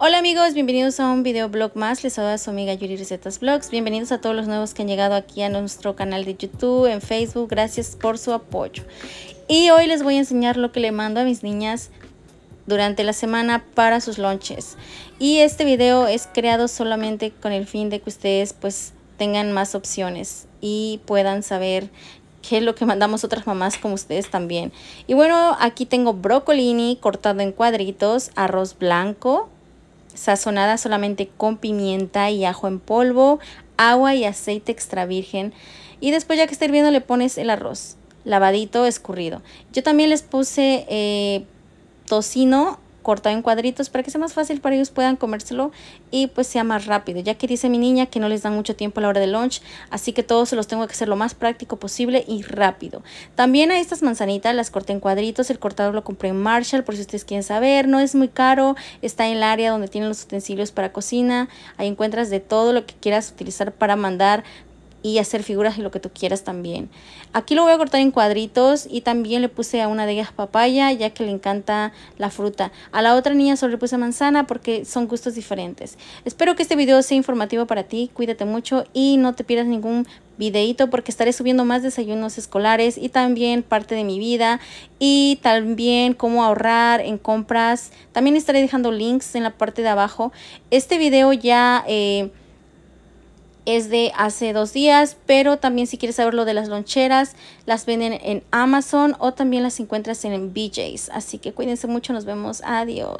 Hola amigos, bienvenidos a un video blog más, les saluda su amiga Yuri Recetas Vlogs, bienvenidos a todos los nuevos que han llegado aquí a nuestro canal de YouTube, en Facebook, gracias por su apoyo. Y hoy les voy a enseñar lo que le mando a mis niñas durante la semana para sus lunches. Y este video es creado solamente con el fin de que ustedes pues tengan más opciones y puedan saber qué es lo que mandamos otras mamás como ustedes también. Y bueno, aquí tengo brocolini cortado en cuadritos, arroz blanco, sazonada solamente con pimienta y ajo en polvo, agua y aceite extra virgen. Y después ya que esté hirviendo le pones el arroz, lavadito, escurrido. Yo también les puse eh, tocino cortado en cuadritos para que sea más fácil para ellos puedan comérselo y pues sea más rápido, ya que dice mi niña que no les dan mucho tiempo a la hora del lunch, así que todos se los tengo que hacer lo más práctico posible y rápido. También a estas manzanitas las corté en cuadritos, el cortador lo compré en Marshall por si ustedes quieren saber, no es muy caro, está en el área donde tienen los utensilios para cocina, ahí encuentras de todo lo que quieras utilizar para mandar y hacer figuras y lo que tú quieras también. Aquí lo voy a cortar en cuadritos y también le puse a una de ellas papaya ya que le encanta la fruta. A la otra niña solo le puse manzana porque son gustos diferentes. Espero que este video sea informativo para ti, cuídate mucho y no te pierdas ningún videito porque estaré subiendo más desayunos escolares y también parte de mi vida y también cómo ahorrar en compras. También estaré dejando links en la parte de abajo. Este video ya... Eh, es de hace dos días, pero también si quieres saber lo de las loncheras, las venden en Amazon o también las encuentras en BJ's. Así que cuídense mucho, nos vemos, adiós.